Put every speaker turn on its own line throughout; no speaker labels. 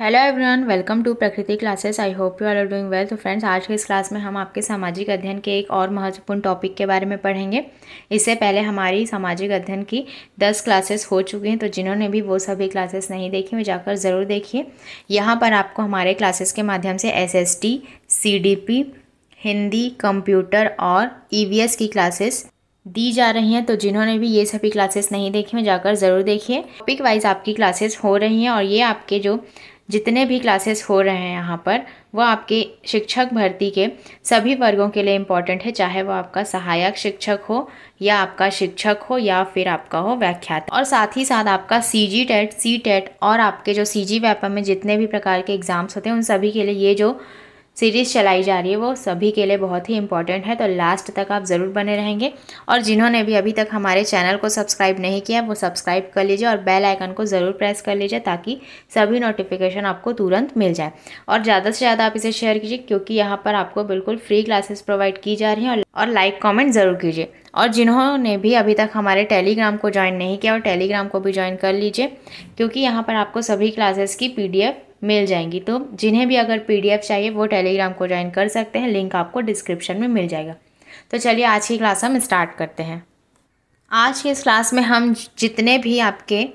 hello everyone welcome to Prakriti classes I hope you are doing well तो friends आज के इस क्लास में हम आपके सामाजिक अध्ययन के एक और महत्वपूर्ण टॉपिक के बारे में पढ़ेंगे इससे पहले हमारी सामाजिक अध्ययन की दस क्लासेस हो चुकी हैं तो जिन्होंने भी वो सभी क्लासेस नहीं देखी वो जाकर ज़रूर देखिए यहाँ पर आपको हमारे क्लासेस के माध्यम से S S T C D P Hindi computer और ई वी एस की क्लासेस दी जा रही हैं तो जिन्होंने भी ये सभी क्लासेस नहीं देखी वे जाकर ज़रूर देखिए टॉपिक वाइज आपकी क्लासेस हो रही हैं और ये आपके जो जितने भी क्लासेस हो रहे हैं यहाँ पर वो आपके शिक्षक भर्ती के सभी वर्गों के लिए इम्पॉर्टेंट है चाहे वो आपका सहायक शिक्षक हो या आपका शिक्षक हो या फिर आपका हो व्याख्यात और साथ ही साथ आपका सी जी टेट सी टेट और आपके जो सी जी व्यापम में जितने भी प्रकार के एग्ज़ाम्स होते हैं उन सभी के लिए ये जो सीरीज़ चलाई जा रही है वो सभी के लिए बहुत ही इंपॉर्टेंट है तो लास्ट तक आप ज़रूर बने रहेंगे और जिन्होंने भी अभी तक हमारे चैनल को सब्सक्राइब नहीं किया वो सब्सक्राइब कर लीजिए और बेल आइकन को ज़रूर प्रेस कर लीजिए ताकि सभी नोटिफिकेशन आपको तुरंत मिल जाए और ज़्यादा से ज़्यादा आप इसे शेयर कीजिए क्योंकि यहाँ पर आपको बिल्कुल फ्री क्लासेस प्रोवाइड की जा रही हैं और लाइक कॉमेंट ज़रूर कीजिए और जिन्होंने भी अभी तक हमारे टेलीग्राम को ज्वाइन नहीं किया और टेलीग्राम को भी ज्वाइन कर लीजिए क्योंकि यहाँ पर आपको सभी क्लासेस की पी मिल जाएंगी तो जिन्हें भी अगर पीडीएफ चाहिए वो टेलीग्राम को ज्वाइन कर सकते हैं लिंक आपको डिस्क्रिप्शन में मिल जाएगा तो चलिए आज की क्लास हम स्टार्ट करते हैं आज की इस क्लास में हम जितने भी आपके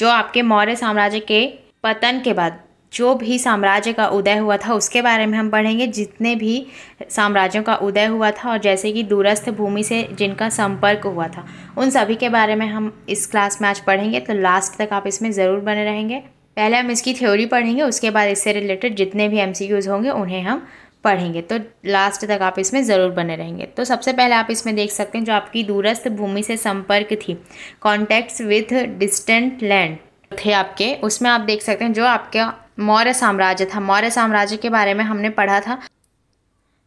जो आपके मौर्य साम्राज्य के पतन के बाद जो भी साम्राज्य का उदय हुआ था उसके बारे में हम पढ़ेंगे जितने भी साम्राज्यों का उदय हुआ था और जैसे कि दूरस्थ भूमि से जिनका संपर्क हुआ था उन सभी के बारे में हम इस क्लास में आज पढ़ेंगे तो लास्ट तक आप इसमें ज़रूर बने रहेंगे पहले हम इसकी थ्योरी पढ़ेंगे उसके बाद इससे रिलेटेड जितने भी एम होंगे उन्हें हम पढ़ेंगे तो लास्ट तक आप इसमें ज़रूर बने रहेंगे तो सबसे पहले आप इसमें देख सकते हैं जो आपकी दूरस्थ भूमि से संपर्क थी कॉन्टैक्ट्स विथ डिस्टेंट लैंड थे आपके उसमें आप देख सकते हैं जो आपका मौर्य साम्राज्य था मौर्य साम्राज्य के बारे में हमने पढ़ा था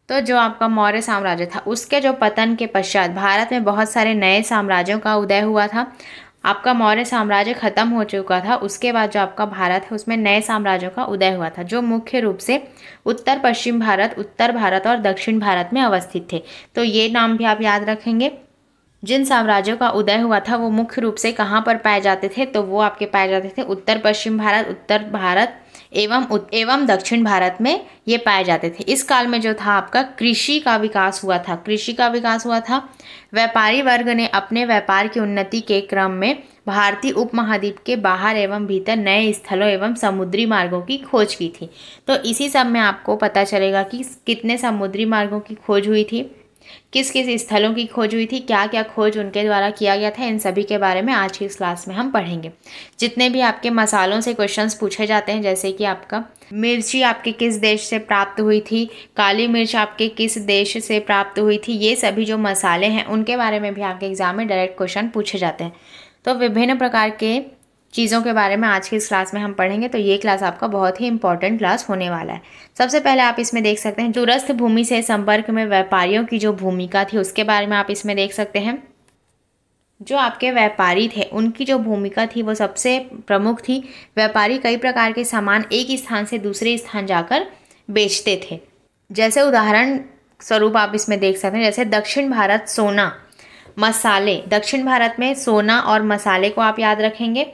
तो जो आपका मौर्य साम्राज्य था उसके जो पतन के पश्चात भारत में बहुत सारे नए साम्राज्यों का उदय हुआ था आपका मौर्य साम्राज्य खत्म हो चुका था उसके बाद जो आपका भारत है उसमें नए साम्राज्यों का उदय हुआ था जो मुख्य रूप से उत्तर पश्चिम भारत उत्तर भारत और दक्षिण भारत में अवस्थित थे तो ये नाम भी आप याद रखेंगे जिन साम्राज्यों का उदय हुआ था वो मुख्य रूप से कहाँ पर पाए जाते थे तो वो आपके पाए जाते थे उत्तर पश्चिम भारत उत्तर भारत एवं एवं दक्षिण भारत में ये पाए जाते थे इस काल में जो था आपका कृषि का विकास हुआ था कृषि का विकास हुआ था व्यापारी वर्ग ने अपने व्यापार की उन्नति के क्रम में भारतीय उपमहाद्वीप के बाहर एवं भीतर नए स्थलों एवं समुद्री मार्गों की खोज की थी तो इसी सब में आपको पता चलेगा कि कितने समुद्री मार्गों की खोज हुई थी किस किस स्थलों की खोज हुई थी क्या क्या खोज उनके द्वारा किया गया था इन सभी के बारे में आज की इस क्लास में हम पढ़ेंगे जितने भी आपके मसालों से क्वेश्चन पूछे जाते हैं जैसे कि आपका मिर्ची आपके किस देश से प्राप्त हुई थी काली मिर्च आपके किस देश से प्राप्त हुई थी ये सभी जो मसाले हैं उनके बारे में भी आपके एग्ज़ाम में डायरेक्ट क्वेश्चन पूछे जाते हैं तो विभिन्न प्रकार के चीज़ों के बारे में आज की इस क्लास में हम पढ़ेंगे तो ये क्लास आपका बहुत ही इंपॉर्टेंट क्लास होने वाला है सबसे पहले आप इसमें देख सकते हैं दूरस्थ भूमि से संपर्क में व्यापारियों की जो भूमिका थी उसके बारे में आप इसमें देख सकते हैं जो आपके व्यापारी थे उनकी जो भूमिका थी वो सबसे प्रमुख थी व्यापारी कई प्रकार के सामान एक स्थान से दूसरे स्थान जाकर बेचते थे जैसे उदाहरण स्वरूप आप इसमें देख सकते हैं जैसे दक्षिण भारत सोना मसाले दक्षिण भारत में सोना और मसाले को आप याद रखेंगे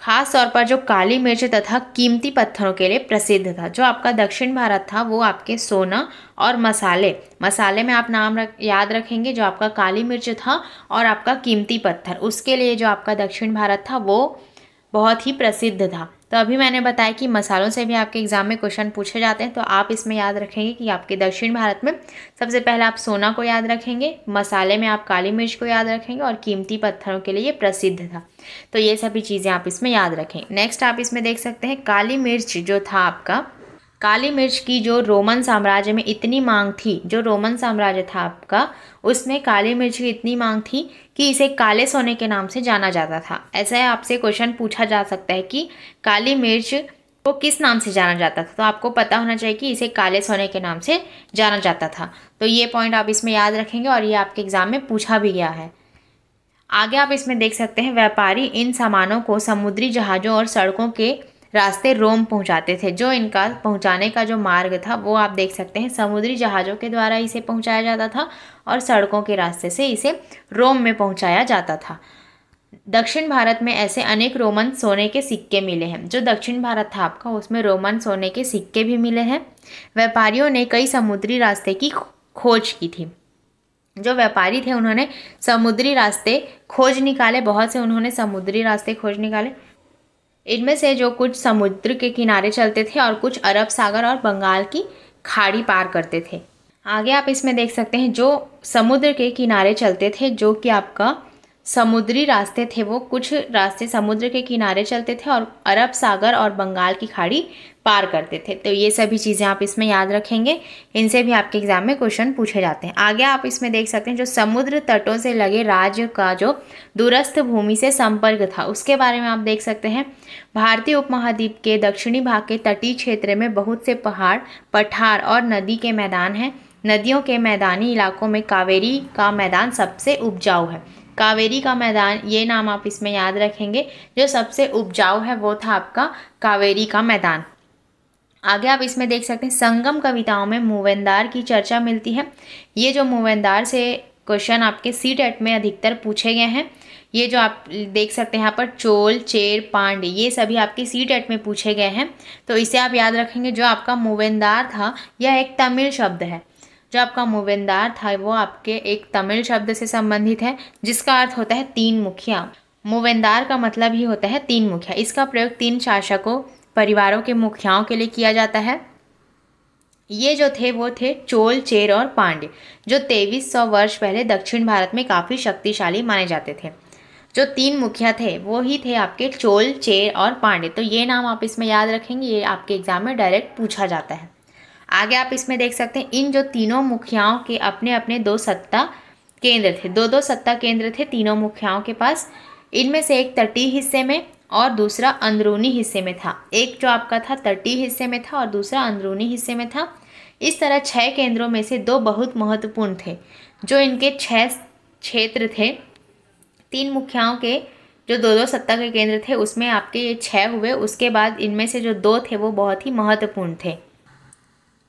खास तौर पर जो काली मिर्च तथा कीमती पत्थरों के लिए प्रसिद्ध था जो आपका दक्षिण भारत था वो आपके सोना और मसाले मसाले में आप नाम रख याद रखेंगे जो आपका काली मिर्च था और आपका कीमती पत्थर उसके लिए जो आपका दक्षिण भारत था वो बहुत ही प्रसिद्ध था तो अभी मैंने बताया कि मसालों से भी आपके एग्ज़ाम में क्वेश्चन पूछे जाते हैं तो आप इसमें याद रखेंगे कि आपके दक्षिण भारत में सबसे पहले आप सोना को याद रखेंगे मसाले में आप काली मिर्च को याद रखेंगे और कीमती पत्थरों के लिए ये प्रसिद्ध था तो ये सभी चीज़ें आप इसमें याद रखें नेक्स्ट आप इसमें देख सकते हैं काली मिर्च जो था आपका काली मिर्च की जो रोमन साम्राज्य में इतनी मांग थी जो रोमन साम्राज्य था आपका उसमें काली मिर्च की इतनी मांग थी कि इसे काले सोने के नाम से जाना जाता था ऐसा आपसे क्वेश्चन पूछा जा सकता है कि काली मिर्च को किस नाम से जाना जाता था तो आपको पता होना चाहिए कि इसे काले सोने के नाम से जाना जाता था तो ये पॉइंट आप इसमें याद रखेंगे और ये आपके एग्ज़ाम में पूछा भी गया है आगे आप इसमें देख सकते हैं व्यापारी इन सामानों को समुद्री जहाज़ों और सड़कों के रास्ते रोम पहुंचाते थे जो इनका पहुंचाने का जो मार्ग था वो आप देख सकते हैं समुद्री जहाज़ों के द्वारा इसे पहुंचाया जाता था और सड़कों के रास्ते से इसे रोम में पहुंचाया जाता था दक्षिण भारत में ऐसे अनेक रोमन सोने के सिक्के मिले हैं जो दक्षिण भारत था आपका उसमें रोमन सोने के सिक्के भी मिले हैं व्यापारियों ने कई समुद्री रास्ते की खोज की थी जो व्यापारी थे उन्होंने समुद्री रास्ते खोज निकाले बहुत से उन्होंने समुद्री रास्ते खोज निकाले इनमें से जो कुछ समुद्र के किनारे चलते थे और कुछ अरब सागर और बंगाल की खाड़ी पार करते थे आगे आप इसमें देख सकते हैं जो समुद्र के किनारे चलते थे जो कि आपका समुद्री रास्ते थे वो कुछ रास्ते समुद्र के किनारे चलते थे और अरब सागर और बंगाल की खाड़ी पार करते थे तो ये सभी चीज़ें आप इसमें याद रखेंगे इनसे भी आपके एग्जाम में क्वेश्चन पूछे जाते हैं आगे आप इसमें देख सकते हैं जो समुद्र तटों से लगे राज्य का जो दूरस्थ भूमि से संपर्क था उसके बारे में आप देख सकते हैं भारतीय उपमहाद्वीप के दक्षिणी भाग के तटीय क्षेत्र में बहुत से पहाड़ पठार और नदी के मैदान हैं नदियों के मैदानी इलाकों में कावेरी का मैदान सबसे उपजाऊ है कावेरी का मैदान ये नाम आप इसमें याद रखेंगे जो सबसे उपजाऊ है वो था आपका कावेरी का मैदान आगे आप इसमें देख सकते हैं संगम कविताओं में मुवेंदार की चर्चा मिलती है ये जो मुवेंदार से क्वेश्चन आपके सी टेट में अधिकतर पूछे गए हैं ये जो आप देख सकते हैं यहाँ पर चोल चेर पांडे ये सभी आपके सी टेट में पूछे गए हैं तो इसे आप याद रखेंगे जो आपका मुवेंदार था यह एक तमिल शब्द है जो आपका मुवेंदार था वो आपके एक तमिल शब्द से संबंधित है जिसका अर्थ होता है तीन मुखिया मुवेंदार का मतलब ही होता है तीन मुखिया इसका प्रयोग तीन शासकों परिवारों के मुखियाओं के लिए किया जाता है ये जो थे वो थे चोल चेर और पांडे जो तेईस सौ वर्ष पहले दक्षिण भारत में काफ़ी शक्तिशाली माने जाते थे जो तीन मुखिया थे वो ही थे आपके चोल चेर और पांडे तो ये नाम आप इसमें याद रखेंगे ये आपके एग्ज़ाम में डायरेक्ट पूछा जाता है आगे आप इसमें देख सकते हैं इन जो तीनों मुखियाओं के अपने अपने दो सत्ता केंद्र थे दो दो सत्ता केंद्र थे तीनों मुखियाओं के पास इनमें से एक तटीय हिस्से में और दूसरा अंदरूनी हिस्से में था एक जो आपका था तटीय हिस्से में था और दूसरा अंदरूनी हिस्से में था इस तरह छः केंद्रों में से दो बहुत महत्वपूर्ण थे जो इनके छः क्षेत्र थे तीन मुखियाओं के जो दो दो सत्ता के केंद्र थे उसमें आपके ये छः हुए उसके बाद इनमें से जो दो थे वो बहुत ही महत्वपूर्ण थे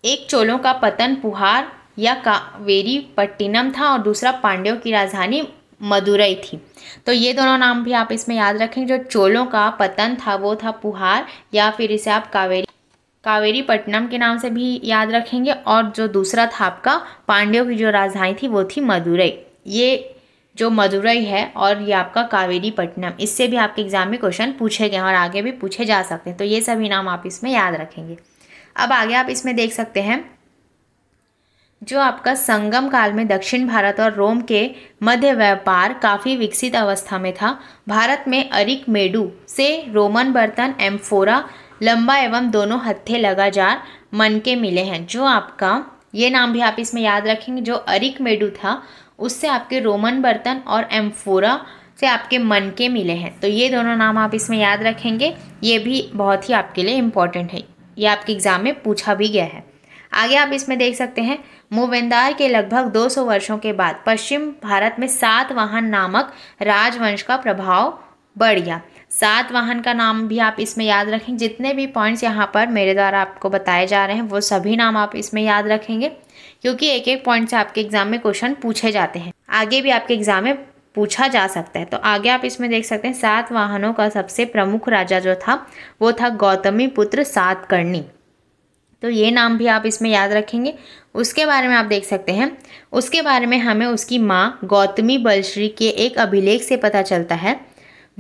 एक चोलों का पतन पुहार या कावेरी पट्टिनम था और दूसरा पांड्यों की राजधानी मदुरई थी तो ये दोनों नाम भी आप इसमें याद रखें जो चोलों का पतन था वो था पुहार या फिर इसे आप कावेरी कावेरी पट्टनम के नाम से भी याद रखेंगे और जो दूसरा था आपका पांड्यों की जो राजधानी थी वो थी मदुरई ये जो मदुरई है और ये आपका कावेरी पट्टनम इससे भी आपके एग्जाम में क्वेश्चन पूछे गए और आगे भी पूछे जा सकते हैं तो ये सभी नाम आप इसमें याद रखेंगे अब आगे आप इसमें देख सकते हैं जो आपका संगम काल में दक्षिण भारत और रोम के मध्य व्यापार काफ़ी विकसित अवस्था में था भारत में अरिक मेडू से रोमन बर्तन एम्फोरा लंबा एवं दोनों हत्थे लगा जार मन के मिले हैं जो आपका ये नाम भी आप इसमें याद रखेंगे जो अरिक मेडू था उससे आपके रोमन बर्तन और एम्फोरा से आपके मन के मिले हैं तो ये दोनों नाम आप इसमें याद रखेंगे ये भी बहुत ही आपके लिए इम्पॉर्टेंट है ये आपके एग्ज़ाम में पूछा भी गया है आगे आप इसमें देख सकते हैं मोवेंदार के लगभग 200 वर्षों के बाद पश्चिम भारत में सातवाहन नामक राजवंश का प्रभाव बढ़ गया सातवाहन का नाम भी आप इसमें याद रखें जितने भी पॉइंट्स यहाँ पर मेरे द्वारा आपको बताए जा रहे हैं वो सभी नाम आप इसमें याद रखेंगे क्योंकि एक एक पॉइंट से आपके एग्ज़ाम में क्वेश्चन पूछे जाते हैं आगे भी आपके एग्ज़ाम में पूछा जा सकता है तो आगे आप इसमें देख सकते हैं सात वाहनों का सबसे प्रमुख राजा जो था वो था गौतमी पुत्र सात कर्णी तो ये नाम भी आप इसमें याद रखेंगे उसके बारे में आप देख सकते हैं उसके बारे में हमें उसकी माँ गौतमी बलश्री के एक अभिलेख से पता चलता है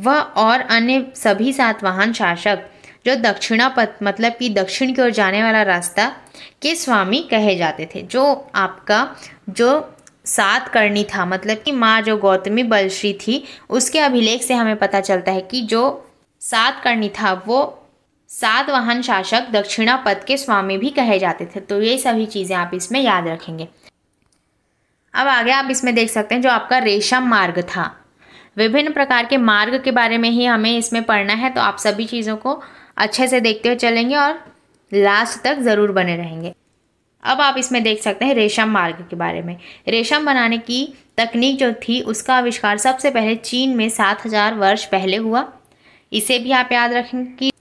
वह और अन्य सभी सातवाहन शासक जो दक्षिणा पथ मतलब कि दक्षिण की ओर जाने वाला रास्ता के स्वामी कहे जाते थे जो आपका जो साथ करनी था मतलब कि माँ जो गौतमी बलश्री थी उसके अभिलेख से हमें पता चलता है कि जो सात करनी था वो सात वाहन शासक दक्षिणा पद के स्वामी भी कहे जाते थे तो ये सभी चीज़ें आप इसमें याद रखेंगे अब आगे आप इसमें देख सकते हैं जो आपका रेशम मार्ग था विभिन्न प्रकार के मार्ग के बारे में ही हमें इसमें पढ़ना है तो आप सभी चीज़ों को अच्छे से देखते हुए चलेंगे और लास्ट तक ज़रूर बने रहेंगे अब आप इसमें देख सकते हैं रेशम मार्ग के बारे में रेशम बनाने की तकनीक जो थी उसका आविष्कार सबसे पहले चीन में सात हज़ार वर्ष पहले हुआ इसे भी आप याद रखें कि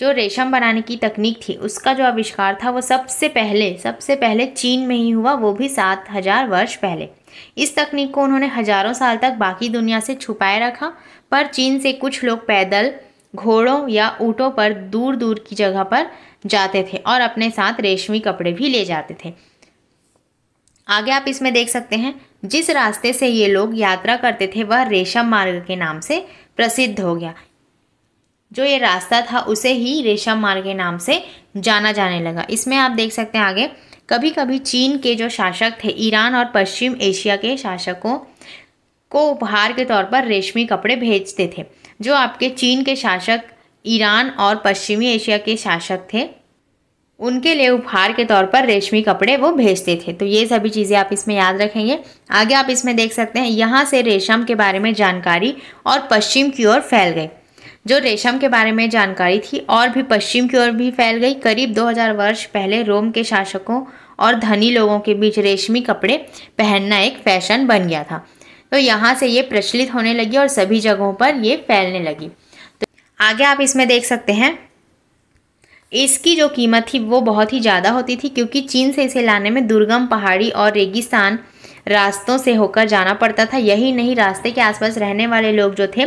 जो रेशम बनाने की तकनीक थी उसका जो आविष्कार था वो सबसे पहले सबसे पहले चीन में ही हुआ वो भी सात हज़ार वर्ष पहले इस तकनीक को उन्होंने हज़ारों साल तक बाकी दुनिया से छुपाए रखा पर चीन से कुछ लोग पैदल घोड़ों या ऊँटों पर दूर दूर की जगह पर जाते थे और अपने साथ रेशमी कपड़े भी ले जाते थे आगे आप इसमें देख सकते हैं जिस रास्ते से ये लोग यात्रा करते थे वह रेशम मार्ग के नाम से प्रसिद्ध हो गया जो ये रास्ता था उसे ही रेशम मार्ग के नाम से जाना जाने लगा इसमें आप देख सकते हैं आगे कभी कभी चीन के जो शासक थे ईरान और पश्चिम एशिया के शासकों को उपहार के तौर पर रेशमी कपड़े भेजते थे जो आपके चीन के शासक ईरान और पश्चिमी एशिया के शासक थे उनके लिए उपहार के तौर पर रेशमी कपड़े वो भेजते थे तो ये सभी चीज़ें आप इसमें याद रखेंगे आगे आप इसमें देख सकते हैं यहाँ से रेशम के बारे में जानकारी और पश्चिम की ओर फैल गई जो रेशम के बारे में जानकारी थी और भी पश्चिम की ओर भी फैल गई करीब 2000 वर्ष पहले रोम के शासकों और धनी लोगों के बीच रेशमी कपड़े पहनना एक फैशन बन गया था तो यहाँ से ये प्रचलित होने लगी और सभी जगहों पर ये फैलने लगी तो आगे आप इसमें देख सकते हैं इसकी जो कीमत थी वो बहुत ही ज़्यादा होती थी क्योंकि चीन से इसे लाने में दुर्गम पहाड़ी और रेगिस्तान रास्तों से होकर जाना पड़ता था यही नहीं रास्ते के आसपास रहने वाले लोग जो थे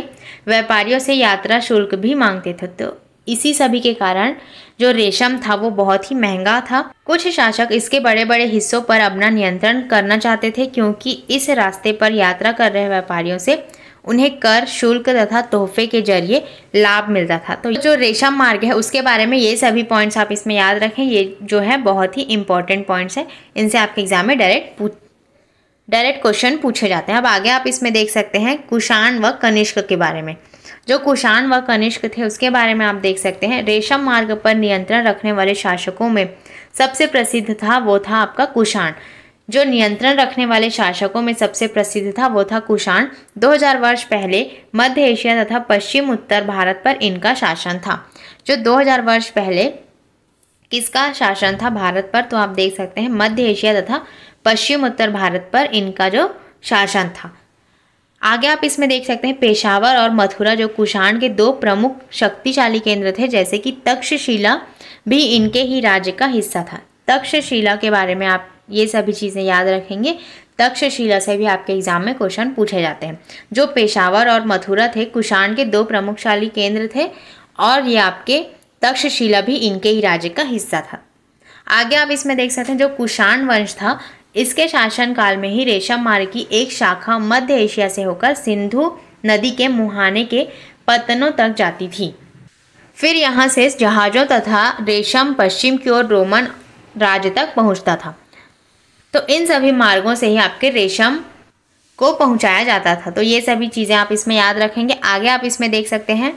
व्यापारियों से यात्रा शुल्क भी मांगते थे तो इसी सभी के कारण जो रेशम था वो बहुत ही महंगा था कुछ शासक इसके बड़े बड़े हिस्सों पर अपना नियंत्रण करना चाहते थे क्योंकि इस रास्ते पर यात्रा कर रहे व्यापारियों से उन्हें कर शुल्क तथा तोहफे के जरिए लाभ मिलता था तो जो रेशम मार्ग है उसके बारे में ये सभी पॉइंट्स आप इसमें याद रखें ये जो है बहुत ही इंपॉर्टेंट पॉइंट्स हैं इनसे आपके एग्जाम में डायरेक्ट पूछ डायरेक्ट क्वेश्चन पूछे जाते हैं अब आगे आप इसमें देख सकते हैं कुषाण व कनिष्क के बारे में जो कुषाण व कनिष्क थे उसके बारे में आप देख सकते हैं रेशम मार्ग पर नियंत्रण रखने वाले शासकों में सबसे प्रसिद्ध था वो था आपका कुषाण जो नियंत्रण रखने वाले शासकों में सबसे प्रसिद्ध था वो था कुषाण 2000 वर्ष पहले मध्य एशिया तथा पश्चिम उत्तर भारत पर इनका शासन था जो 2000 वर्ष पहले किसका शासन था भारत पर तो आप देख सकते हैं मध्य एशिया तथा पश्चिम उत्तर भारत पर इनका जो शासन था आगे आप इसमें देख सकते हैं पेशावर और मथुरा जो कुषाण के दो प्रमुख शक्तिशाली केंद्र थे जैसे कि तक्षशिला भी इनके ही राज्य का हिस्सा था तक्षशिला के बारे में आप ये सभी चीज़ें याद रखेंगे तक्षशिला से भी आपके एग्जाम में क्वेश्चन पूछे जाते हैं जो पेशावर और मथुरा थे कुषाण के दो प्रमुखशाली केंद्र थे और ये आपके तक्षशिला भी इनके ही राज्य का हिस्सा था आगे आप इसमें देख सकते हैं जो कुषाण वंश था इसके शासनकाल में ही रेशम मार्ग की एक शाखा मध्य एशिया से होकर सिंधु नदी के मुहाने के पतनों तक जाती थी फिर यहाँ से जहाज़ों तथा रेशम पश्चिम की ओर रोमन राज्य तक पहुँचता था तो इन सभी मार्गों से ही आपके रेशम को पहुँचाया जाता था तो ये सभी चीज़ें आप इसमें याद रखेंगे आगे आप इसमें देख सकते हैं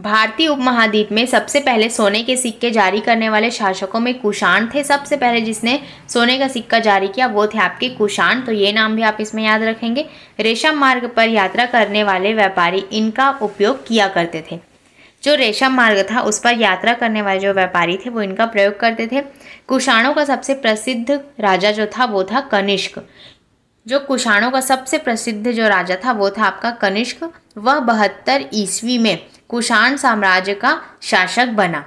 भारतीय उपमहाद्वीप में सबसे पहले सोने के सिक्के जारी करने वाले शासकों में कुषाण थे सबसे पहले जिसने सोने का सिक्का जारी किया वो थे आपके कुषाण तो ये नाम भी आप इसमें याद रखेंगे रेशम मार्ग पर यात्रा करने वाले व्यापारी इनका उपयोग किया करते थे जो रेशम मार्ग था उस पर यात्रा करने वाले जो व्यापारी थे वो इनका प्रयोग करते थे कुषाणों का सबसे प्रसिद्ध राजा जो था वो था कनिष्क जो कुषाणों का सबसे प्रसिद्ध जो राजा था वो था आपका कनिष्क वह बहत्तर ईस्वी में कुषाण साम्राज्य का शासक बना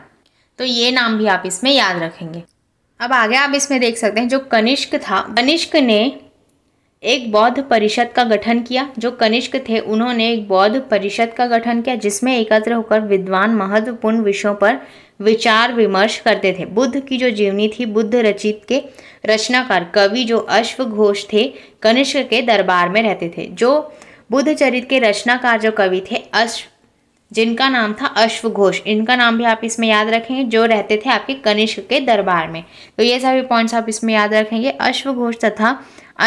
तो ये नाम भी आप इसमें याद रखेंगे अब आगे आप इसमें देख सकते हैं जो कनिष्क था कनिष्क ने एक बौद्ध परिषद का गठन किया जो कनिष्क थे उन्होंने एक बौद्ध परिषद का गठन किया जिसमें एकत्र होकर विद्वान महत्वपूर्ण विषयों पर विचार विमर्श करते थे बुद्ध की जो जीवनी थी बुद्ध रचित के रचनाकार कवि जो अश्वघोष थे कनिष्क के दरबार में रहते थे जो बुद्ध चरित के रचनाकार जो कवि थे अश्व जिनका नाम था अश्वघोष इनका नाम भी आप इसमें याद रखेंगे जो रहते थे आपके कनिष्क के दरबार में तो ये सभी पॉइंट्स आप इसमें याद रखेंगे अश्वघोष तथा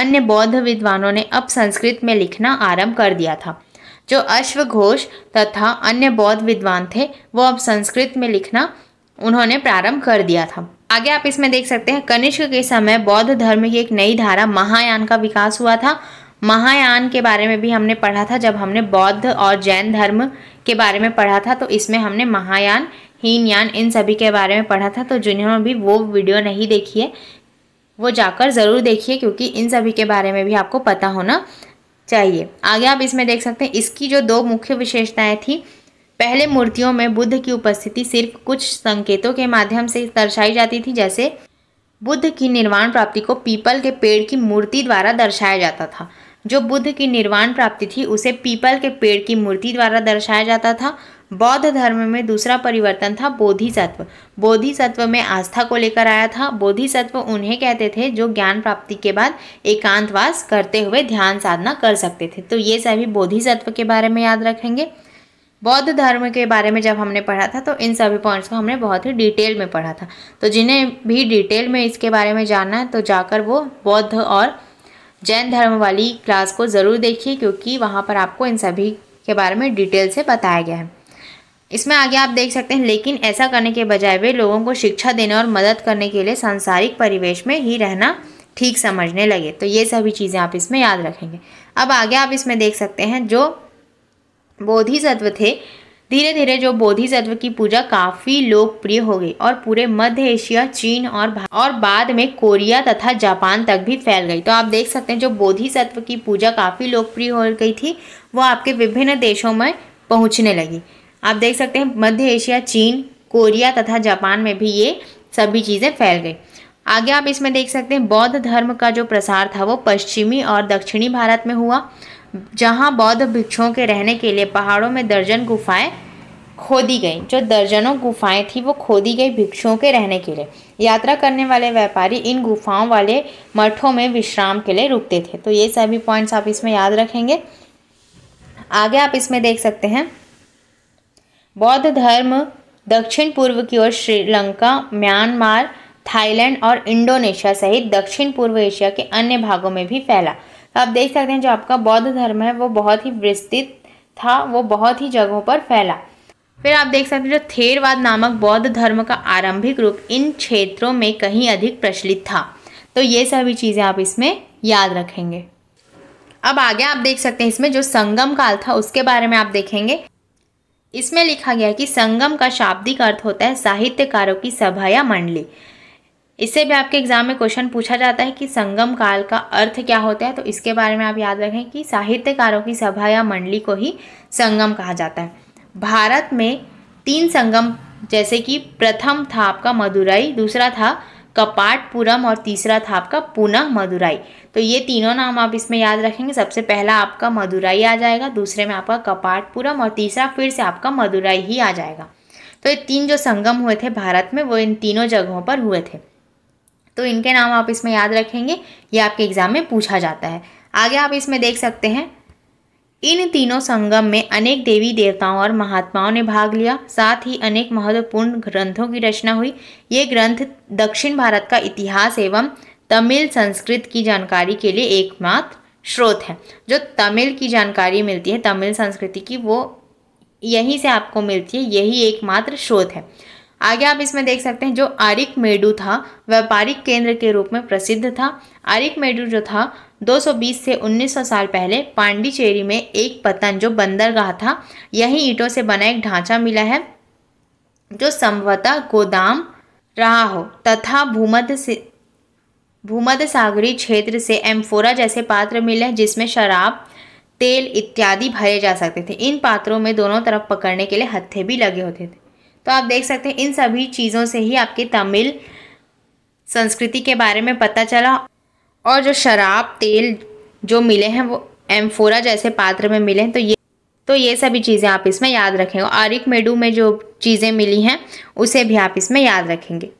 अन्य बौद्ध विद्वानों ने अब संस्कृत में लिखना आरंभ कर दिया था जो अश्वघोष तथा अन्य बौद्ध विद्वान थे वो अब संस्कृत में लिखना उन्होंने प्रारंभ कर दिया था आगे आप इसमें देख सकते हैं कनिष्क के समय बौद्ध धर्म की एक नई धारा महायान का विकास हुआ था महायान के बारे में भी हमने पढ़ा था जब हमने बौद्ध और जैन धर्म के बारे में पढ़ा था तो इसमें हमने महायान हीन यान इन सभी के बारे में पढ़ा था तो जिन्होंने भी वो वीडियो नहीं देखी है वो जाकर ज़रूर देखिए क्योंकि इन सभी के बारे में भी आपको पता होना चाहिए आगे आप इसमें देख सकते हैं इसकी जो दो मुख्य विशेषताएं थी पहले मूर्तियों में बुद्ध की उपस्थिति सिर्फ कुछ संकेतों के माध्यम से दर्शाई जाती थी जैसे बुद्ध की निर्वाण प्राप्ति को पीपल के पेड़ की मूर्ति द्वारा दर्शाया जाता था जो बुद्ध की निर्वाण प्राप्ति थी उसे पीपल के पेड़ की मूर्ति द्वारा दर्शाया जाता था बौद्ध धर्म में दूसरा परिवर्तन था बोधिसत्व बोधिसत्व में आस्था को लेकर आया था बोधिसत्व उन्हें कहते थे जो ज्ञान प्राप्ति के बाद एकांतवास करते हुए ध्यान साधना कर सकते थे तो ये सभी बोधिसत्व के बारे में याद रखेंगे बौद्ध धर्म के बारे में जब हमने पढ़ा था तो इन सभी पॉइंट्स को हमने बहुत ही डिटेल में पढ़ा था तो जिन्हें भी डिटेल में इसके बारे में जानना है तो जाकर वो बौद्ध और जैन धर्म वाली क्लास को ज़रूर देखिए क्योंकि वहाँ पर आपको इन सभी के बारे में डिटेल से बताया गया है इसमें आगे आप देख सकते हैं लेकिन ऐसा करने के बजाय वे लोगों को शिक्षा देने और मदद करने के लिए सांसारिक परिवेश में ही रहना ठीक समझने लगे तो ये सभी चीज़ें आप इसमें याद रखेंगे अब आगे आप इसमें देख सकते हैं जो बोधिसत्व थे धीरे धीरे जो बोधिसत्व की पूजा काफ़ी लोकप्रिय हो गई और पूरे मध्य एशिया चीन और और बाद में कोरिया तथा जापान तक भी फैल गई तो आप देख सकते हैं जो बोधिसत्व की पूजा काफ़ी लोकप्रिय हो गई थी वो आपके विभिन्न देशों में पहुँचने लगी आप देख सकते हैं मध्य एशिया चीन कोरिया तथा जापान में भी ये सभी चीज़ें फैल गई आगे आप इसमें देख सकते हैं बौद्ध धर्म का जो प्रसार था वो पश्चिमी और दक्षिणी भारत में हुआ जहाँ बौद्ध भिक्षुओं के रहने के लिए पहाड़ों में दर्जन गुफाएं खोदी गई जो दर्जनों गुफाएं थी वो खोदी गई भिक्षुओं के रहने के लिए यात्रा करने वाले व्यापारी इन गुफाओं वाले मठों में विश्राम के लिए रुकते थे तो ये सभी पॉइंट्स आप इसमें याद रखेंगे आगे आप इसमें देख सकते हैं बौद्ध धर्म दक्षिण पूर्व की ओर श्रीलंका म्यांमार थाईलैंड और इंडोनेशिया सहित दक्षिण पूर्व एशिया के अन्य भागों में भी फैला आप देख सकते हैं जो आपका बौद्ध धर्म है वो बहुत ही विस्तृत था वो बहुत ही जगहों पर फैला फिर आप देख सकते हैं जो थेरवाद नामक बौद्ध धर्म का आरंभिक रूप इन क्षेत्रों में कहीं अधिक प्रचलित था तो ये सभी चीज़ें आप इसमें याद रखेंगे अब आगे आप देख सकते हैं इसमें जो संगम काल था उसके बारे में आप देखेंगे इसमें लिखा गया है कि संगम का शाब्दिक अर्थ होता है साहित्यकारों की सभा या मंडली इससे भी आपके एग्जाम में क्वेश्चन पूछा जाता है कि संगम काल का अर्थ क्या होता है तो इसके बारे में आप याद रखें कि साहित्यकारों की सभा या मंडली को ही संगम कहा जाता है भारत में तीन संगम जैसे कि प्रथम था आपका मदुराई दूसरा था कपाटपुरम और तीसरा था आपका पुनः मदुराई तो ये तीनों नाम आप इसमें याद रखेंगे सबसे पहला आपका मदुराई आ जाएगा दूसरे में आपका कपाटपुरम और तीसरा फिर से आपका मदुराई ही आ जाएगा तो ये तीन जो संगम हुए थे भारत में वो इन तीनों जगहों पर हुए थे तो इनके नाम आप इसमें याद रखेंगे ये आपके एग्ज़ाम में पूछा जाता है आगे आप इसमें देख सकते हैं इन तीनों संगम में अनेक देवी देवताओं और महात्माओं ने भाग लिया साथ ही अनेक महत्वपूर्ण ग्रंथों की रचना हुई ये ग्रंथ दक्षिण भारत का इतिहास एवं तमिल संस्कृत की जानकारी के लिए एकमात्र स्रोत है जो तमिल की जानकारी मिलती है तमिल संस्कृति की वो यहीं से आपको मिलती है यही एकमात्र स्रोत है आगे आप इसमें देख सकते हैं जो आरिक मेडू था व्यापारिक केंद्र के रूप में प्रसिद्ध था आरिक मेडू जो था 220 से 1900 साल पहले पांडिचेरी में एक पतन जो बंदरगाह था यही ईंटों से बना एक ढांचा मिला है जो संभवतः गोदाम रहा हो तथा भूमध से भूमध्य सागरी क्षेत्र से एम्फोरा जैसे पात्र मिले हैं जिसमें शराब तेल इत्यादि भरे जा सकते थे इन पात्रों में दोनों तरफ पकड़ने के लिए हत्थे भी लगे होते थे तो आप देख सकते हैं इन सभी चीज़ों से ही आपकी तमिल संस्कृति के बारे में पता चला और जो शराब तेल जो मिले हैं वो एम्फोरा जैसे पात्र में मिले हैं तो ये तो ये सभी चीज़ें आप इसमें याद रखेंगे आरिक मेडू में जो चीज़ें मिली हैं उसे भी आप इसमें याद रखेंगे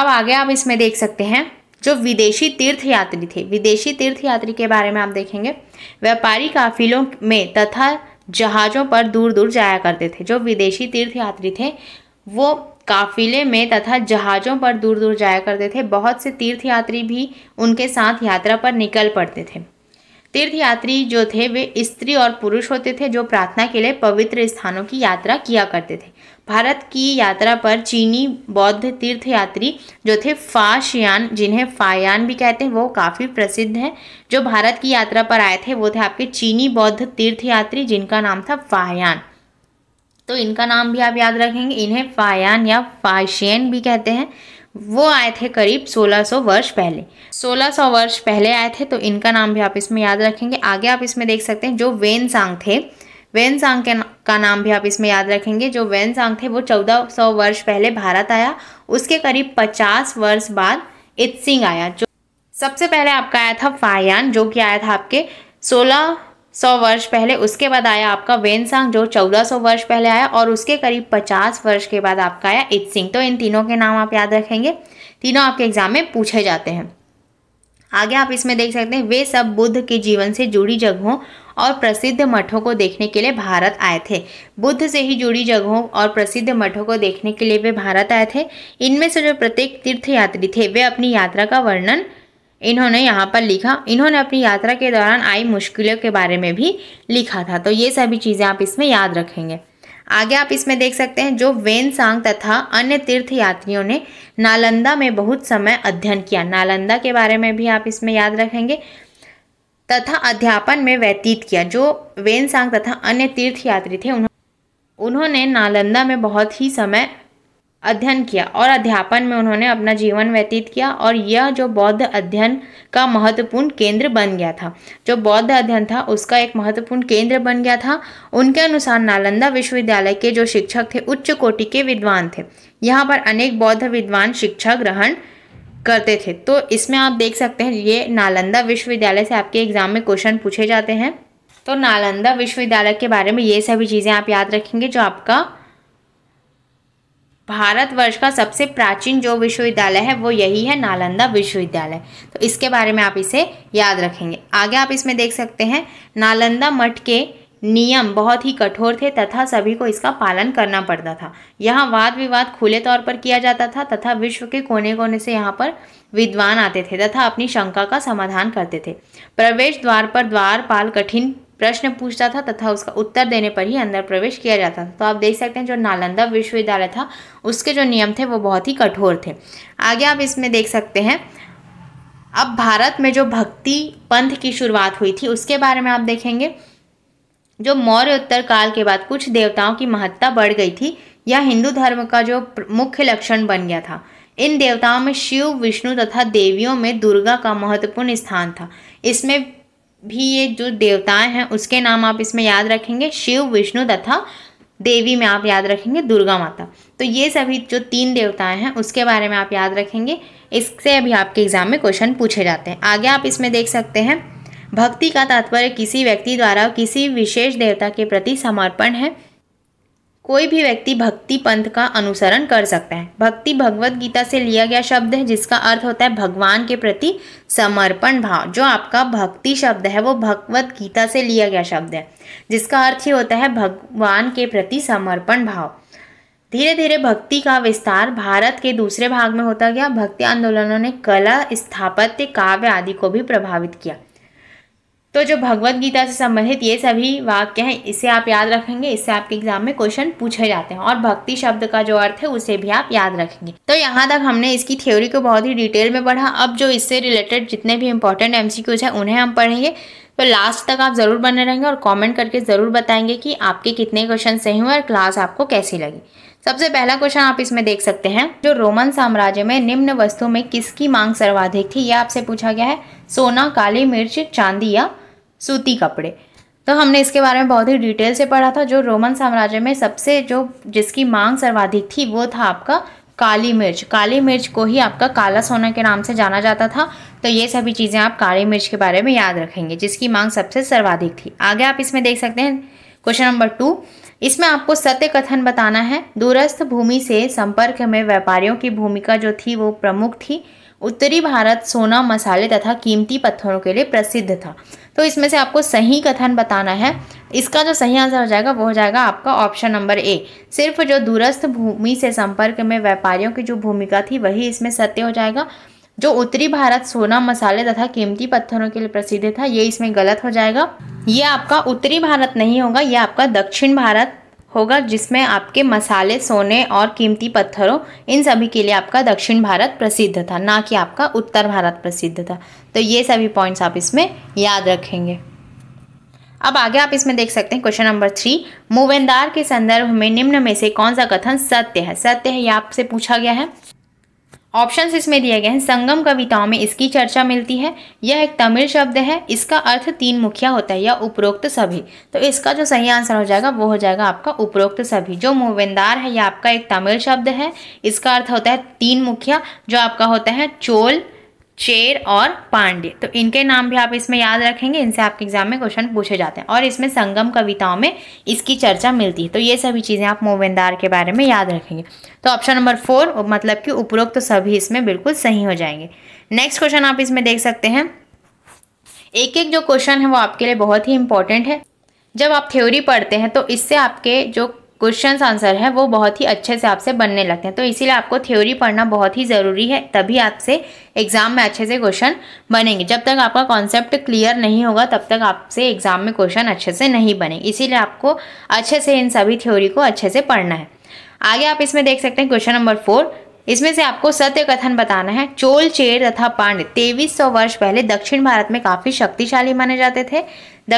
अब आगे आप इसमें देख सकते हैं जो विदेशी तीर्थ यात्री थे विदेशी तीर्थ यात्री के बारे में आप देखेंगे व्यापारी काफिलों में तथा जहाज़ों पर दूर दूर जाया करते थे जो विदेशी तीर्थयात्री थे वो काफिले में तथा जहाज़ों पर दूर दूर जाया करते थे बहुत से तीर्थयात्री भी उनके साथ यात्रा पर निकल पड़ते थे तीर्थयात्री जो थे वे स्त्री और पुरुष होते थे जो प्रार्थना के लिए पवित्र स्थानों की यात्रा किया करते थे भारत की यात्रा पर चीनी बौद्ध तीर्थयात्री जो थे फाशियान जिन्हें फायान भी कहते हैं वो काफ़ी प्रसिद्ध हैं जो भारत की यात्रा पर आए थे वो थे आपके चीनी बौद्ध तीर्थयात्री जिनका नाम था फायान तो इनका नाम भी आप याद रखेंगे इन्हें फायान या फाशियन भी कहते हैं वो आए थे करीब 1600 वर्ष पहले 1600 वर्ष पहले आए थे तो इनका नाम भी आप इसमें याद रखेंगे आगे आप इसमें देख सकते हैं जो वेन सांग थे वेन सांग के का नाम भी आप इसमें याद रखेंगे जो वेन सांग थे वो चौदह सौ वर्ष पहले भारत आया उसके करीब पचास वर्ष बाद इत्सिंग आया जो सबसे पहले आपका आया था फायान जो कि आया था आपके सोलह सौ वर्ष पहले उसके बाद आया आपका वेन सांग जो चौदह सौ वर्ष पहले आया और उसके करीब पचास वर्ष के बाद आपका आया इत्सिंग तो इन तीनों के नाम आप याद रखेंगे तीनों आपके एग्जाम में पूछे जाते हैं आगे आप इसमें देख सकते हैं वे सब बुद्ध के जीवन से जुड़ी जगहों और प्रसिद्ध मठों को देखने के लिए भारत आए थे बुद्ध से ही जुड़ी जगहों और प्रसिद्ध मठों को देखने के लिए वे भारत आए थे इनमें से जो प्रत्येक तीर्थ यात्री थे वे अपनी यात्रा का वर्णन इन्होंने यहाँ पर लिखा इन्होंने अपनी यात्रा के दौरान आई मुश्किलों के बारे में भी लिखा था तो ये सभी चीज़ें आप इसमें याद रखेंगे आगे आप इसमें देख सकते हैं जो वेन सांग तथा अन्य तीर्थ यात्रियों ने नालंदा में बहुत समय अध्ययन किया नालंदा के बारे में भी आप इसमें याद रखेंगे तथा अध्यापन में व्यतीत किया जो वेनसांग तथा अन्य तीर्थ यात्री थे उन्होंने नालंदा में बहुत ही समय अध्ययन किया और अध्यापन में उन्होंने अपना जीवन व्यतीत किया और यह जो बौद्ध अध्ययन का महत्वपूर्ण केंद्र बन गया था जो बौद्ध अध्ययन था उसका एक महत्वपूर्ण केंद्र बन गया था उनके अनुसार नालंदा विश्वविद्यालय के जो शिक्षक थे उच्च कोटि के विद्वान थे यहाँ पर अनेक बौद्ध विद्वान शिक्षा ग्रहण करते थे तो इसमें आप देख सकते हैं ये नालंदा विश्वविद्यालय से आपके एग्ज़ाम में क्वेश्चन पूछे जाते हैं तो नालंदा विश्वविद्यालय के बारे में ये सभी चीज़ें आप याद रखेंगे जो आपका भारतवर्ष का सबसे प्राचीन जो विश्वविद्यालय है वो यही है नालंदा विश्वविद्यालय तो इसके बारे में आप इसे याद रखेंगे आगे आप इसमें देख सकते हैं नालंदा मठ के नियम बहुत ही कठोर थे तथा सभी को इसका पालन करना पड़ता था यहाँ वाद विवाद खुले तौर पर किया जाता था तथा विश्व के कोने कोने से यहाँ पर विद्वान आते थे तथा अपनी शंका का समाधान करते थे प्रवेश द्वार पर द्वारपाल कठिन प्रश्न पूछता था तथा उसका उत्तर देने पर ही अंदर प्रवेश किया जाता था तो आप देख सकते हैं जो नालंदा विश्वविद्यालय था उसके जो नियम थे वो बहुत ही कठोर थे आगे आप इसमें देख सकते हैं अब भारत में जो भक्ति पंथ की शुरुआत हुई थी उसके बारे में आप देखेंगे जो मौर्य उत्तर काल के बाद कुछ देवताओं की महत्ता बढ़ गई थी यह हिंदू धर्म का जो मुख्य लक्षण बन गया था इन देवताओं में शिव विष्णु तथा देवियों में दुर्गा का महत्वपूर्ण स्थान था इसमें भी ये जो देवताएं हैं उसके नाम आप इसमें याद रखेंगे शिव विष्णु तथा देवी में आप याद रखेंगे दुर्गा माता तो ये सभी जो तीन देवताएं हैं उसके बारे में आप याद रखेंगे इससे अभी आपके एग्ज़ाम में क्वेश्चन पूछे जाते हैं आगे आप इसमें देख सकते हैं भक्ति का तात्पर्य किसी व्यक्ति द्वारा किसी विशेष देवता के प्रति समर्पण है कोई भी व्यक्ति भक्ति पंथ का अनुसरण कर सकता है भक्ति भगवत गीता से लिया गया शब्द है जिसका अर्थ होता है भगवान के प्रति समर्पण भाव जो आपका भक्ति शब्द है वो भगवत गीता से लिया गया शब्द है जिसका अर्थ ही होता है भगवान के प्रति समर्पण भाव धीरे धीरे भक्ति का विस्तार भारत के दूसरे भाग में होता गया भक्ति आंदोलनों ने कला स्थापत्य काव्य आदि को भी प्रभावित किया तो जो भगवत गीता से संबंधित ये सभी वाक्य हैं इसे आप याद रखेंगे इससे आपके एग्जाम में क्वेश्चन पूछे जाते हैं और भक्ति शब्द का जो अर्थ है उसे भी आप याद रखेंगे तो यहाँ तक हमने इसकी थ्योरी को बहुत ही डिटेल में पढ़ा अब जो इससे रिलेटेड जितने भी इंपॉर्टेंट एम हैं उन्हें हम पढ़ेंगे तो लास्ट तक आप ज़रूर बने रहेंगे और कॉमेंट करके ज़रूर बताएंगे कि आपके कितने क्वेश्चन सही हुए और क्लास आपको कैसी लगी सबसे पहला क्वेश्चन आप इसमें देख सकते हैं जो रोमन साम्राज्य में निम्न वस्तु में किसकी मांग सर्वाधिक थी यह आपसे पूछा गया है सोना काली मिर्च चांदी या सूती कपड़े तो हमने इसके बारे में बहुत ही डिटेल से पढ़ा था जो रोमन साम्राज्य में सबसे जो जिसकी मांग सर्वाधिक थी वो था आपका काली मिर्च काली मिर्च को ही आपका काला सोना के नाम से जाना जाता था तो ये सभी चीज़ें आप काली मिर्च के बारे में याद रखेंगे जिसकी मांग सबसे सर्वाधिक थी आगे आप इसमें देख सकते हैं क्वेश्चन नंबर टू इसमें आपको सत्य कथन बताना है दूरस्थ भूमि से संपर्क में व्यापारियों की भूमिका जो थी वो प्रमुख थी उत्तरी भारत सोना मसाले तथा कीमती पत्थरों के लिए प्रसिद्ध था तो इसमें से आपको सही कथन बताना है इसका जो सही आंसर हो जाएगा वो हो जाएगा आपका ऑप्शन नंबर ए सिर्फ जो दूरस्थ भूमि से संपर्क में व्यापारियों की जो भूमिका थी वही इसमें सत्य हो जाएगा जो उत्तरी भारत सोना मसाले तथा कीमती पत्थरों के लिए प्रसिद्ध था ये इसमें गलत हो जाएगा ये आपका उत्तरी भारत नहीं होगा ये आपका दक्षिण भारत होगा जिसमें आपके मसाले सोने और कीमती पत्थरों इन सभी के लिए आपका दक्षिण भारत प्रसिद्ध था ना कि आपका उत्तर भारत प्रसिद्ध था तो ये सभी पॉइंट्स आप इसमें याद रखेंगे अब आगे आप इसमें देख सकते हैं क्वेश्चन नंबर थ्री मुवेंदार के संदर्भ में निम्न में से कौन सा कथन सत्य है सत्य है ये आपसे पूछा गया है ऑप्शंस इसमें दिए गए हैं संगम कविताओं में इसकी चर्चा मिलती है यह एक तमिल शब्द है इसका अर्थ तीन मुखिया होता है या उपरोक्त सभी तो इसका जो सही आंसर हो जाएगा वो हो जाएगा आपका उपरोक्त सभी जो मोविंदार है यह आपका एक तमिल शब्द है इसका अर्थ होता है तीन मुखिया जो आपका होता है चोल चेर और पांडे तो इनके नाम भी आप इसमें याद रखेंगे इनसे आपके एग्जाम में क्वेश्चन पूछे जाते हैं और इसमें संगम कविताओं में इसकी चर्चा मिलती है तो ये सभी चीज़ें आप मोविंदार के बारे में याद रखेंगे तो ऑप्शन नंबर फोर मतलब कि उपरोक्त तो सभी इसमें बिल्कुल सही हो जाएंगे नेक्स्ट क्वेश्चन आप इसमें देख सकते हैं एक एक जो क्वेश्चन है वो आपके लिए बहुत ही इंपॉर्टेंट है जब आप थ्योरी पढ़ते हैं तो इससे आपके जो क्वेश्चन आंसर है वो बहुत ही अच्छे से आपसे बनने लगते हैं तो इसीलिए आपको थ्योरी पढ़ना बहुत ही ज़रूरी है तभी आपसे एग्ज़ाम में अच्छे से क्वेश्चन बनेंगे जब तक आपका कॉन्सेप्ट क्लियर नहीं होगा तब तक आपसे एग्ज़ाम में क्वेश्चन अच्छे से नहीं बनेंगे इसीलिए आपको अच्छे से इन सभी थ्योरी को अच्छे से पढ़ना है आगे आप इसमें देख सकते हैं क्वेश्चन नंबर फोर इसमें से आपको सत्य कथन बताना है चोल चेर तथा पांडे तेईस सौ वर्ष पहले दक्षिण भारत में काफ़ी शक्तिशाली माने जाते थे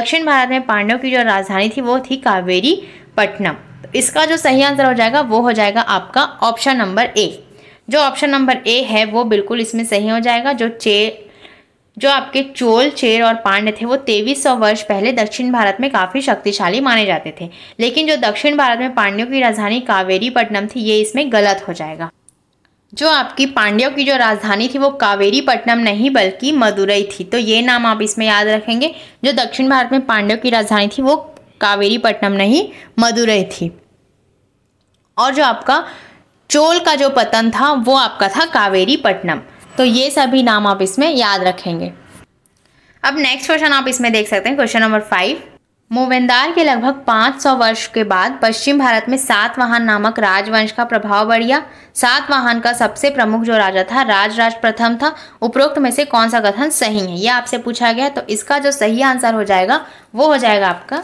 दक्षिण भारत में पांडवों की जो राजधानी थी वो थी कावेरी पटनम तो इसका जो सही आंसर हो जाएगा वो हो जाएगा आपका ऑप्शन नंबर ए जो ऑप्शन नंबर ए है वो बिल्कुल इसमें सही हो जाएगा जो चेर जो आपके चोल चेर और पांड्य थे वो तेईस सौ वर्ष पहले दक्षिण भारत में काफ़ी शक्तिशाली माने जाते थे लेकिन जो दक्षिण भारत में पांड्यों की राजधानी कावेरीपट्टनम थी ये इसमें गलत हो जाएगा जो आपकी पांड्यों की जो राजधानी थी वो कावेरीपट्टनम नहीं बल्कि मदुरई थी तो ये नाम आप इसमें याद रखेंगे जो दक्षिण भारत में पांड्यों की राजधानी थी वो कावेरीपट्टनम नहीं मदुरई थी और जो आपका चोल का जो पतन था वो आपका था कावेरीपट्टनम तो ये सभी नाम आप इसमें याद रखेंगे अब नेक्स्ट क्वेश्चन आप इसमें देख सकते हैं क्वेश्चन नंबर फाइव मोवेंदार के लगभग 500 वर्ष के बाद पश्चिम भारत में सातवाहन नामक राजवंश का प्रभाव बढ़िया सातवाहन का सबसे प्रमुख जो राजा था राजराज प्रथम था उपरोक्त में से कौन सा कथन सही है यह आपसे पूछा गया तो इसका जो सही आंसर हो जाएगा वो हो जाएगा आपका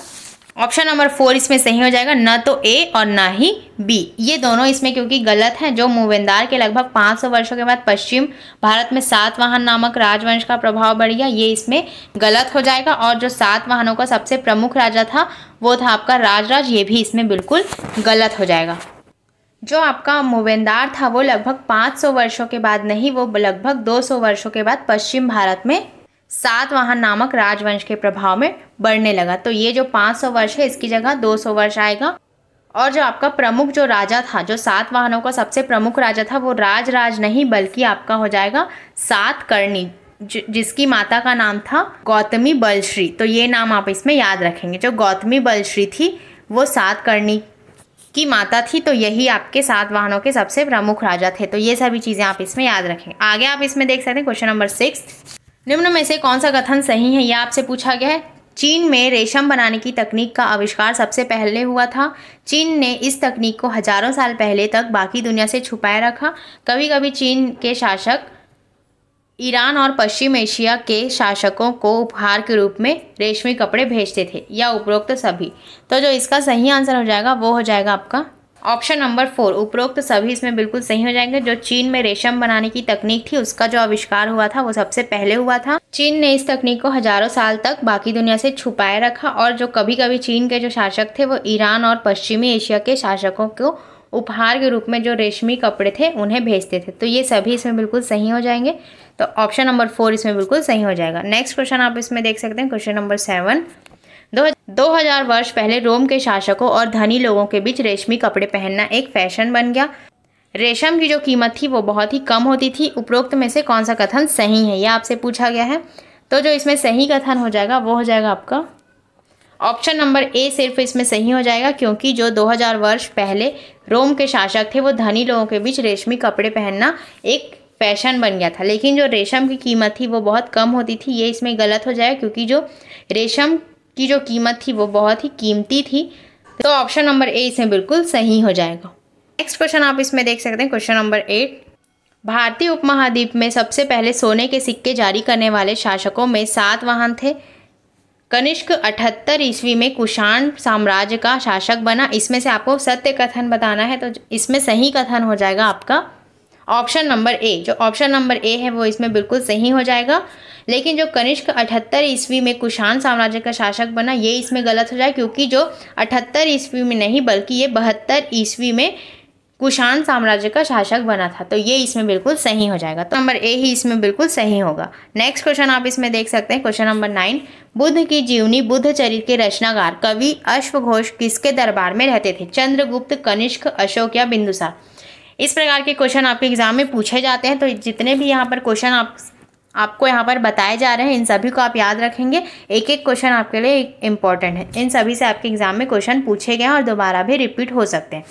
ऑप्शन नंबर फोर इसमें सही हो जाएगा न तो ए और ना ही बी ये दोनों इसमें क्योंकि गलत हैं जो मुवेंदार के लगभग 500 वर्षों के बाद पश्चिम भारत में सात वाहन नामक राजवंश का प्रभाव बढ़ गया ये इसमें गलत हो जाएगा और जो सात वाहनों का सबसे प्रमुख राजा था वो था आपका राजराज ये भी इसमें बिल्कुल गलत हो जाएगा जो आपका मुवेंदार था वो लगभग 500 वर्षों के बाद नहीं वो लगभग 200 वर्षों के बाद पश्चिम भारत में सातवाहन नामक राजवंश के प्रभाव में बढ़ने लगा तो ये जो 500 वर्ष है इसकी जगह 200 वर्ष आएगा और जो आपका प्रमुख जो राजा था जो सात वाहनों का सबसे प्रमुख राजा था वो राज राज नहीं बल्कि आपका हो जाएगा सात करणी जिसकी माता का नाम था गौतमी बलश्री तो ये नाम आप इसमें याद रखेंगे जो गौतमी बलश्री थी वो सात करणी की माता थी तो यही आपके सात वाहनों के सबसे प्रमुख राजा थे तो ये सभी चीज़ें आप इसमें याद रखें आगे आप इसमें देख सकते हैं क्वेश्चन नंबर सिक्स निम्न में से कौन सा कथन सही है यह आपसे पूछा गया है चीन में रेशम बनाने की तकनीक का आविष्कार सबसे पहले हुआ था चीन ने इस तकनीक को हजारों साल पहले तक बाकी दुनिया से छुपाए रखा कभी कभी चीन के शासक ईरान और पश्चिम एशिया के शासकों को उपहार के रूप में रेशमी कपड़े भेजते थे या उपरोक्त सभी तो जो इसका सही आंसर हो जाएगा वो हो जाएगा आपका ऑप्शन नंबर फोर उपरोक्त तो सभी इसमें बिल्कुल सही हो जाएंगे जो चीन में रेशम बनाने की तकनीक थी उसका जो आविष्कार हुआ था वो सबसे पहले हुआ था चीन ने इस तकनीक को हजारों साल तक बाकी दुनिया से छुपाए रखा और जो कभी कभी चीन के जो शासक थे वो ईरान और पश्चिमी एशिया के शासकों को उपहार के रूप में जो रेशमी कपड़े थे उन्हें भेजते थे तो ये सभी इसमें बिल्कुल सही हो जाएंगे तो ऑप्शन नंबर फोर इसमें बिल्कुल सही हो जाएगा नेक्स्ट क्वेश्चन आप इसमें देख सकते हैं क्वेश्चन नंबर सेवन 2000 वर्ष पहले रोम के शासकों और धनी लोगों के बीच रेशमी कपड़े पहनना एक फैशन बन गया रेशम की जो कीमत थी वो बहुत ही कम होती थी उपरोक्त में से कौन सा कथन सही है यह आपसे पूछा गया है तो जो इसमें सही कथन हो जाएगा वो हो जाएगा आपका ऑप्शन नंबर ए सिर्फ इसमें सही हो जाएगा क्योंकि जो 2000 वर्ष पहले रोम के शासक थे वो धनी लोगों के बीच रेशमी कपड़े पहनना एक फैशन बन गया था लेकिन जो रेशम की कीमत थी वो बहुत कम होती थी ये इसमें गलत हो जाएगा क्योंकि जो रेशम की जो कीमत थी वो बहुत ही कीमती थी तो ऑप्शन नंबर ए इसमें बिल्कुल सही हो जाएगा नेक्स्ट क्वेश्चन आप इसमें देख सकते हैं क्वेश्चन नंबर एट भारतीय उपमहाद्वीप में सबसे पहले सोने के सिक्के जारी करने वाले शासकों में सात वाहन थे कनिष्क अठहत्तर ईस्वी में कुषाण साम्राज्य का शासक बना इसमें से आपको सत्य कथन बताना है तो इसमें सही कथन हो जाएगा आपका ऑप्शन नंबर ए जो ऑप्शन नंबर ए है वो इसमें बिल्कुल सही हो जाएगा लेकिन जो कनिष्क अठहत्तर ईस्वी में कुशान साम्राज्य का शासक बना ये इसमें गलत हो जाए क्योंकि जो अठहत्तर ईस्वी में नहीं बल्कि ये बहत्तर ईस्वी में कुशान साम्राज्य का शासक बना था तो ये इसमें बिल्कुल सही हो जाएगा तो नंबर ए ही इसमें बिल्कुल सही होगा नेक्स्ट क्वेश्चन आप इसमें देख सकते हैं क्वेश्चन नंबर नाइन बुद्ध की जीवनी बुद्ध चरित के रचनाकार कवि अश्वघोष किसके दरबार में रहते थे चंद्रगुप्त कनिष्क अशोक या बिंदुसार इस प्रकार के क्वेश्चन आपके एग्ज़ाम में पूछे जाते हैं तो जितने भी यहाँ पर क्वेश्चन आप आपको यहाँ पर बताए जा रहे हैं इन सभी को आप याद रखेंगे एक एक क्वेश्चन आपके लिए इम्पॉर्टेंट है इन सभी से आपके एग्ज़ाम में क्वेश्चन पूछे गए हैं और दोबारा भी रिपीट हो सकते हैं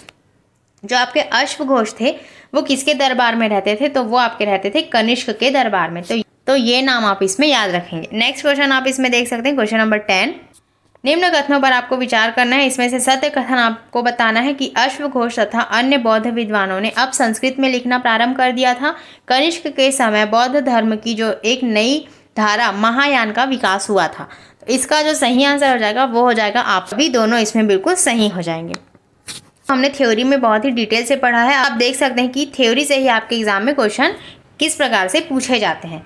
जो आपके अश्व घोष थे वो किसके दरबार में रहते थे तो वो आपके रहते थे कनिष्क के दरबार में तो तो ये नाम आप इसमें याद रखेंगे नेक्स्ट क्वेश्चन आप इसमें देख सकते हैं क्वेश्चन नंबर टेन निम्न कथनों पर आपको विचार करना है इसमें से सत्य कथन आपको बताना है कि अश्वघोष तथा अन्य बौद्ध विद्वानों ने अब संस्कृत में लिखना प्रारंभ कर दिया था कनिष्क के समय बौद्ध धर्म की जो एक नई धारा महायान का विकास हुआ था तो इसका जो सही आंसर हो जाएगा वो हो जाएगा आप भी दोनों इसमें बिल्कुल सही हो जाएंगे हमने थ्योरी में बहुत ही डिटेल से पढ़ा है आप देख सकते हैं कि थ्योरी से ही आपके एग्जाम में क्वेश्चन किस प्रकार से पूछे जाते हैं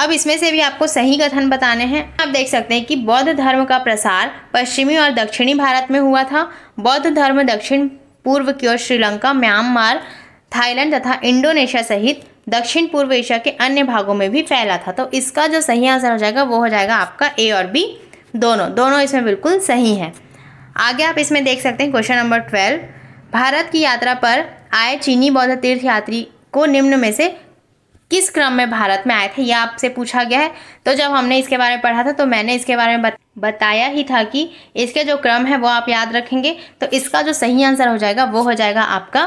अब इसमें से भी आपको सही कथन बताने हैं आप देख सकते हैं कि बौद्ध धर्म का प्रसार पश्चिमी और दक्षिणी भारत में हुआ था बौद्ध धर्म दक्षिण पूर्व की ओर श्रीलंका म्यांमार थाईलैंड तथा इंडोनेशिया सहित दक्षिण पूर्व एशिया के अन्य भागों में भी फैला था तो इसका जो सही आंसर हो जाएगा वो हो जाएगा आपका ए और बी दोनों दोनों इसमें बिल्कुल सही हैं आगे आप इसमें देख सकते हैं क्वेश्चन नंबर ट्वेल्व भारत की यात्रा पर आए चीनी बौद्ध तीर्थयात्री को निम्न में से किस क्रम में भारत में आए थे यह आपसे पूछा गया है तो जब हमने इसके बारे में पढ़ा था तो मैंने इसके बारे में बताया ही था कि इसके जो क्रम है वो आप याद रखेंगे तो इसका जो सही आंसर हो जाएगा वो हो जाएगा आपका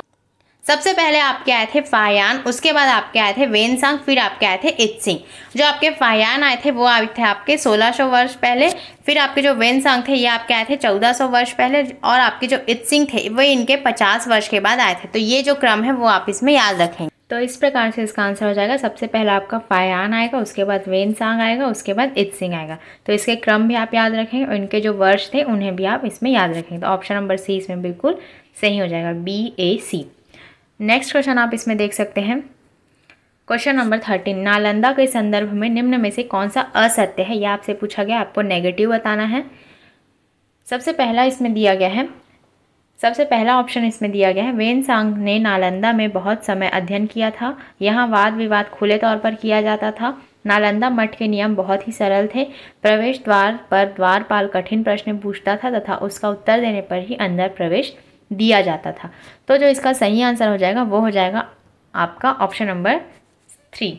सबसे पहले आपके आए थे फायान उसके बाद आपके आए थे वेन सांग फिर आपके आए थे इत सिंह जो आपके फायान आए थे वो आए थे आपके 1600 वर्ष पहले फिर आपके जो वेन सांग थे ये आपके आए थे 1400 वर्ष पहले और आपके जो इत सिंह थे वो इनके 50 वर्ष के बाद आए थे तो ये जो क्रम है वो आप इसमें याद रखें तो इस प्रकार से इसका आंसर हो जाएगा सबसे पहला आपका फायान आएगा उसके बाद वेन सांग आएगा उसके बाद इत सिंह आएगा तो इसके क्रम भी आप याद रखेंगे और इनके जो वर्ष थे उन्हें भी आप इसमें याद रखेंगे तो ऑप्शन नंबर सी इसमें बिल्कुल सही हो जाएगा B A C next question आप इसमें देख सकते हैं क्वेश्चन नंबर थर्टीन नालंदा के संदर्भ में निम्न में से कौन सा असत्य है यह आपसे पूछा गया आपको नेगेटिव बताना है सबसे पहला इसमें दिया गया है सबसे पहला ऑप्शन इसमें दिया गया है वेन सांग ने नालंदा में बहुत समय अध्ययन किया था यहाँ वाद विवाद खुले तौर पर किया जाता था नालंदा मठ के नियम बहुत ही सरल थे प्रवेश द्वार पर द्वारपाल कठिन प्रश्न पूछता था तथा उसका उत्तर देने पर ही अंदर प्रवेश दिया जाता था तो जो इसका सही आंसर हो जाएगा वो हो जाएगा आपका ऑप्शन नंबर थ्री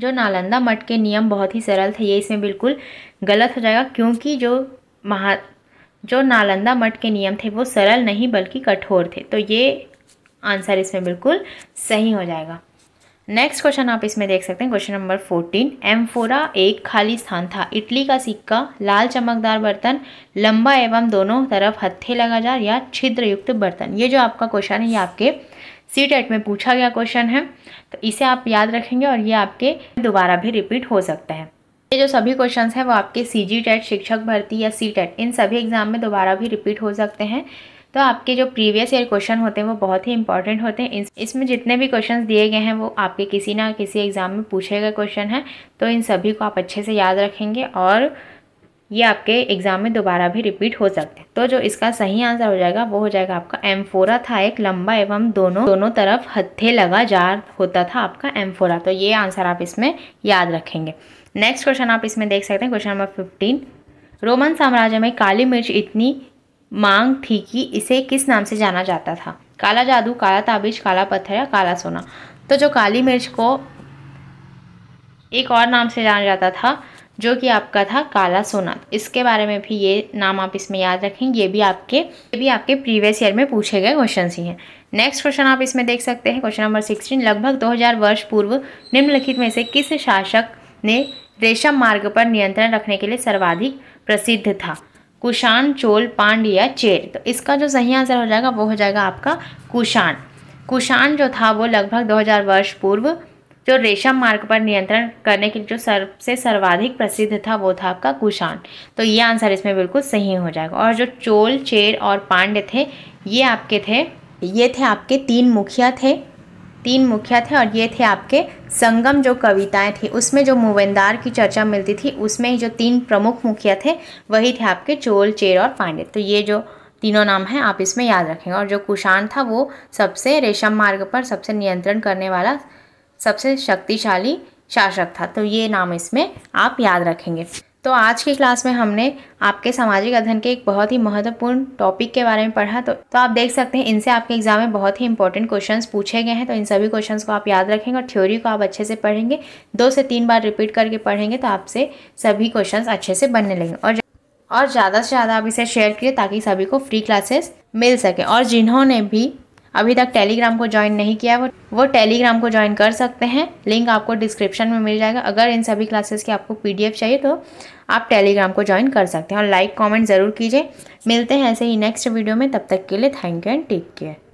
जो नालंदा मठ के नियम बहुत ही सरल थे ये इसमें बिल्कुल गलत हो जाएगा क्योंकि जो महा जो नालंदा मठ के नियम थे वो सरल नहीं बल्कि कठोर थे तो ये आंसर इसमें बिल्कुल सही हो जाएगा नेक्स्ट क्वेश्चन आप इसमें देख सकते हैं क्वेश्चन नंबर फोर्टीन एम्फोरा एक खाली स्थान था इटली का सिक्का लाल चमकदार बर्तन लंबा एवं दोनों तरफ हत्थे लगाजार या छिद्र युक्त बर्तन ये जो आपका क्वेश्चन है ये आपके सी टेट e में पूछा गया क्वेश्चन है तो इसे आप याद रखेंगे और ये आपके दोबारा भी रिपीट हो सकता है ये जो सभी क्वेश्चन हैं वो आपके सी जी टेट शिक्षक भर्ती या सी टेट इन सभी एग्जाम में दोबारा भी रिपीट हो सकते हैं तो आपके जो प्रीवियस ईयर क्वेश्चन होते हैं वो बहुत ही इंपॉर्टेंट होते हैं इसमें जितने भी क्वेश्चन दिए गए हैं वो आपके किसी ना किसी एग्ज़ाम में पूछे गए क्वेश्चन हैं तो इन सभी को आप अच्छे से याद रखेंगे और ये आपके एग्ज़ाम में दोबारा भी रिपीट हो सकते हैं तो जो इसका सही आंसर हो जाएगा वो हो जाएगा आपका एम्फोरा था एक लंबा एवं दोनों दोनों तरफ हत्थे लगा जार होता था आपका एम्फोरा तो ये आंसर आप इसमें याद रखेंगे नेक्स्ट क्वेश्चन आप इसमें देख सकते हैं क्वेश्चन नंबर फिफ्टीन रोमन साम्राज्य में काली मिर्च इतनी मांग थी कि इसे किस नाम से जाना जाता था काला जादू काला ताबीज काला पत्थर या काला सोना तो जो काली मिर्च को एक और नाम से जाना जाता था जो कि आपका था काला सोना इसके बारे में भी ये नाम आप इसमें याद रखें ये भी आपके ये भी आपके प्रीवियस ईयर में पूछे गए क्वेश्चन ही हैं नेक्स्ट क्वेश्चन आप इसमें देख सकते हैं क्वेश्चन नंबर सिक्सटीन लगभग 2000 वर्ष पूर्व निम्नलिखित में से किस शासक ने रेशम मार्ग पर नियंत्रण रखने के लिए सर्वाधिक प्रसिद्ध था कुषाण चोल या चेर तो इसका जो सही आंसर हो जाएगा वो हो जाएगा आपका कुषाण कुषाण जो था वो लगभग 2000 वर्ष पूर्व जो रेशम मार्ग पर नियंत्रण करने के जो सबसे सर्वाधिक प्रसिद्ध था वो था आपका कुषाण तो ये आंसर इसमें बिल्कुल सही हो जाएगा और जो चोल चेर और पांड्य थे ये आपके थे ये थे आपके तीन मुखिया थे तीन मुखिया थे और ये थे आपके संगम जो कविताएं थी उसमें जो मुवेंदार की चर्चा मिलती थी उसमें ही जो तीन प्रमुख मुखिया थे वही थे आपके चोल चेर और पांडे तो ये जो तीनों नाम हैं आप इसमें याद रखेंगे और जो कुषाण था वो सबसे रेशम मार्ग पर सबसे नियंत्रण करने वाला सबसे शक्तिशाली शासक था तो ये नाम इसमें आप याद रखेंगे तो आज की क्लास में हमने आपके सामाजिक अध्ययन के एक बहुत ही महत्वपूर्ण टॉपिक के बारे में पढ़ा तो तो आप देख सकते हैं इनसे आपके एग्जाम में बहुत ही इंपॉर्टेंट क्वेश्चंस पूछे गए हैं तो इन सभी क्वेश्चंस को आप याद रखेंगे और थ्योरी को आप अच्छे से पढ़ेंगे दो से तीन बार रिपीट करके पढ़ेंगे तो आपसे सभी क्वेश्चन अच्छे से बनने लगेंगे और और ज़्यादा से ज़्यादा आप इसे शेयर करिए ताकि सभी को फ्री क्लासेस मिल सके और जिन्होंने भी अभी तक टेलीग्राम को ज्वाइन नहीं किया है वो वो टेलीग्राम को ज्वाइन कर सकते हैं लिंक आपको डिस्क्रिप्शन में मिल जाएगा अगर इन सभी क्लासेस की आपको पीडीएफ चाहिए तो आप टेलीग्राम को ज्वाइन कर सकते हैं और लाइक कमेंट ज़रूर कीजिए मिलते हैं ऐसे ही नेक्स्ट वीडियो में तब तक के लिए thank you and take care